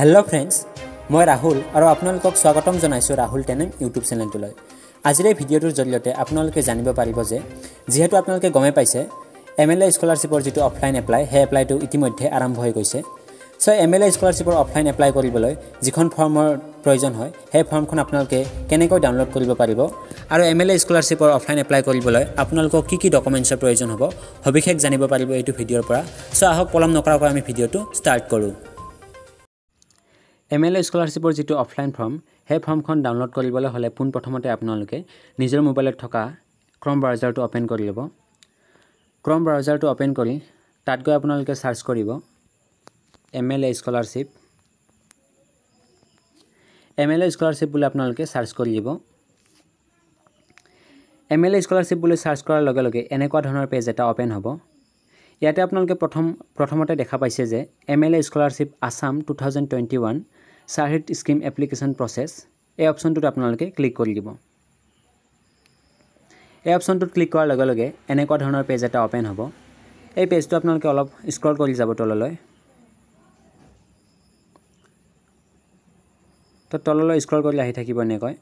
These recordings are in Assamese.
হেল্ল' ফ্ৰেণ্ডছ মই ৰাহুল আৰু আপোনালোকক স্বাগতম জনাইছোঁ ৰাহুল টেনেম ইউটিউব চেনেলটোলৈ আজিৰ এই ভিডিঅ'টোৰ জৰিয়তে আপোনালোকে জানিব পাৰিব যে যিহেতু আপোনালোকে গমেই পাইছে এম এল এ স্কলাৰশ্বিপৰ যিটো অফলাইন এপ্লাই সেই এপ্লাইটো ইতিমধ্যে আৰম্ভ হৈ গৈছে চ' এম এল এ স্কলাৰশ্বিপৰ অফলাইন এপ্লাই কৰিবলৈ যিখন ফৰ্মৰ প্ৰয়োজন হয় সেই ফৰ্মখন আপোনালোকে কেনেকৈ ডাউনলোড কৰিব পাৰিব আৰু এম এল এ স্কলাৰশ্বিপৰ অফলাইন এপ্লাই কৰিবলৈ আপোনালোকক কি কি ডকুমেণ্টছৰ প্ৰয়োজন হ'ব সবিশেষ জানিব পাৰিব এইটো ভিডিঅ'ৰ পৰা চ' আহক পলম নকৰাকৈ আমি ভিডিঅ'টো ষ্টাৰ্ট কৰোঁ এম এল স্কলাৰশ্বিপৰ যিটো অফলাইন ফৰ্ম সেই ফৰ্মখন ডাউনলোড কৰিবলৈ হ'লে পোনপ্ৰথমতে আপোনালোকে নিজৰ মোবাইলত থকা ক্ৰম ব্ৰাউজাৰটো অ'পেন কৰি ল'ব ক্ৰম ব্ৰাউজাৰটো অ'পেন কৰি তাত গৈ আপোনালোকে ছাৰ্চ কৰিব M L A scholarship M L A scholarship বুলি আপোনালোকে ছাৰ্চ কৰি দিব এম এল এ স্কলাৰশ্বিপ বুলি ছাৰ্চ কৰাৰ লগে লগে এনেকুৱা ধৰণৰ পেজ এটা অ'পেন হ'ব ইয়াতে আপোনালোকে প্ৰথম প্ৰথমতে দেখা পাইছে যে M L A scholarship Assam two thousand twenty one চাৰ্হিট স্কিম এপ্লিকেশ্যন প্ৰচেছ এই অপশ্যনটোত আপোনালোকে ক্লিক কৰি দিব এই অপশ্যনটোত ক্লিক কৰাৰ লগে লগে এনেকুৱা ধৰণৰ পেজ এটা অ'পেন হ'ব এই পেজটো আপোনালোকে অলপ স্ক্ৰল কৰি যাব তললৈ তো তললৈ স্ক্ৰল কৰিলে আহি থাকিব এনেকৈ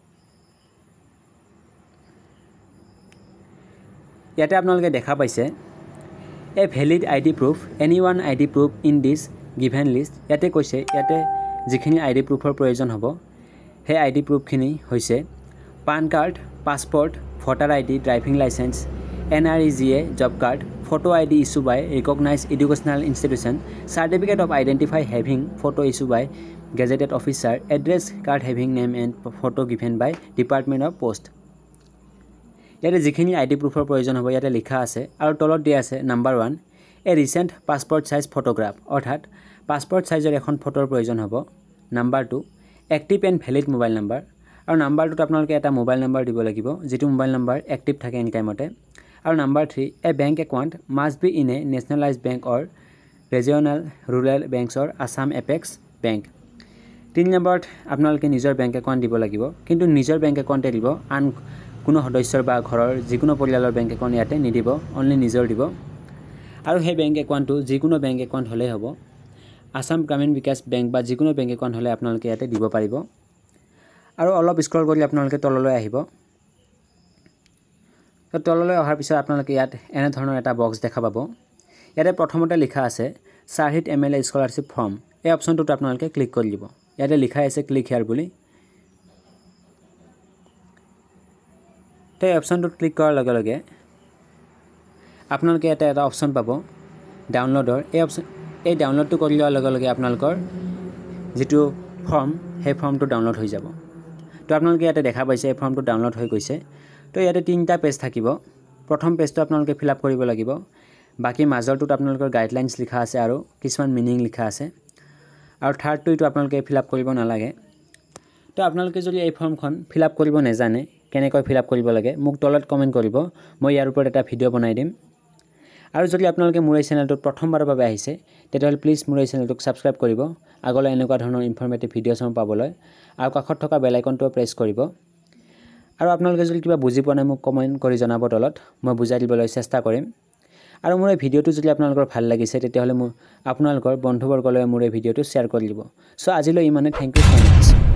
ইয়াতে আপোনালোকে দেখা পাইছে a valid I D proof any one I D proof in this given list ইয়াতে কৈছে ইয়াতে যিখিনি আই ডি প্ৰুফৰ প্ৰয়োজন হ'ব সেই আই ডি প্ৰুফখিনি হৈছে PAN card passport voter I D driving licence N R E G A job card photo I D issue by recognise educational institution certificate of identify having photo issue by gazetted officer address card having name and photo given by department of post ইয়াতে যিখিনি আই ডি প্ৰুফৰ প্ৰয়োজন হ'ব ইয়াতে লিখা আছে আৰু তলত দিয়া আছে number one a recent passport size photograph অৰ্থাৎ পাছপৰ্ট চাইজৰ এখন ফটোৰ প্ৰয়োজন হ'ব নাম্বাৰটো active and valid mobile number আৰু নাম্বাৰটোত আপোনালোকে এটা মোবাইল নাম্বাৰ দিব লাগিব যিটো মোবাইল নাম্বাৰ এক্টিভ থাকে এনি টাইমতে আৰু number three a bank account must be in a nationalize bank or regional rural বেংকছৰ আছাম এপেক্স বেংক তিনি নম্বৰত আপোনালোকে নিজৰ বেংক একাউণ্ট দিব লাগিব কিন্তু নিজৰ বেংক একাউণ্টে দিব আন কোনো সদস্যৰ বা ঘৰৰ যিকোনো পৰিয়ালৰ বেংক একাউণ্ট ইয়াতে নিদিব অনলি নিজৰ দিব আৰু সেই বেংক একাউণ্টটো যিকোনো বেংক একাউণ্ট হ'লেই হ'ব আসাম গ্রামীণ বিকাশ বেংক বা যিকোনো বেংক একাউণ্ট হ'লে আপোনালোকে ইয়াতে দিব পাৰিব আৰু অলপ স্ক্ৰল কৰিলে আপোনালোকে তললৈ আহিব তো তললৈ অহাৰ পিছত আপোনালোকে ইয়াত এনেধৰণৰ এটা বক্স দেখা পাব ইয়াতে প্ৰথমতে লিখা আছে চাৰহিত M L A scholarship form এই অপশ্যনটোত আপোনালোকে ক্লিক কৰি দিব ইয়াতে লিখাই আছে ক্লিক হেয়াৰ বুলি তো এই অপশ্যনটোত ক্লিক কৰাৰ লগে লগে আপোনালোকে ইয়াতে এটা অপশ্যন পাব ডাউনলোডৰ এই অপশ্যন এই ডাউনলোডটো কৰি লোৱাৰ লগে লগে আপোনালোকৰ যিটো ফৰ্ম সেই ফৰ্মটো ডাউনলোড হৈ যাব তো আপোনালোকে ইয়াতে দেখা পাইছে এই ফৰ্মটো ডাউনলোড হৈ গৈছে তো ইয়াতে তিনিটা পেজ থাকিব প্ৰথম পেজটো আপোনালোকে ফিল আপ কৰিব লাগিব বাকী মাজৰটোত আপোনালোকৰ গাইডলাইনছ লিখা আছে আৰু কিছুমান মিনিং লিখা আছে আৰু থাৰ্ডটো এইটো আপোনালোকে ফিল আপ কৰিব নালাগে তো আপোনালোকে যদি এই ফৰ্মখন ফিল আপ কৰিব নেজানে কেনেকৈ ফিল আপ কৰিব লাগে মোক তলত কমেণ্ট কৰিব মই ইয়াৰ ওপৰত এটা ভিডিঅ' বনাই দিম আৰু যদি আপোনালোকে মোৰ এই চেনেলটোত প্ৰথমবাৰৰ বাবে আহিছে তেতিয়াহ'লে প্লিজ মোৰ এই চেনেলটোক ছাবস্ক্ৰাইব কৰিব আগলৈ এনেকুৱা ধৰণৰ ইনফৰ্মেটিভ ভিডিঅ'সমূহ পাবলৈ আৰু কাষত থকা বেলাইকনটোও প্ৰেছ কৰিব আৰু আপোনালোকে যদি কিবা বুজি পোৱা নাই মোক কমেণ্ট কৰি জনাব তলত মই বুজাই দিবলৈ চেষ্টা কৰিম আৰু মোৰ এই ভিডিঅ'টো যদি আপোনালোকৰ ভাল লাগিছে তেতিয়াহ'লে মোৰ আপোনালোকৰ বন্ধুবৰ্গলৈ মোৰ এই ভিডিঅ'টো শ্বেয়াৰ কৰি দিব চ' আজিলৈ ইমানেই থেংক ইউ ছ' মাছ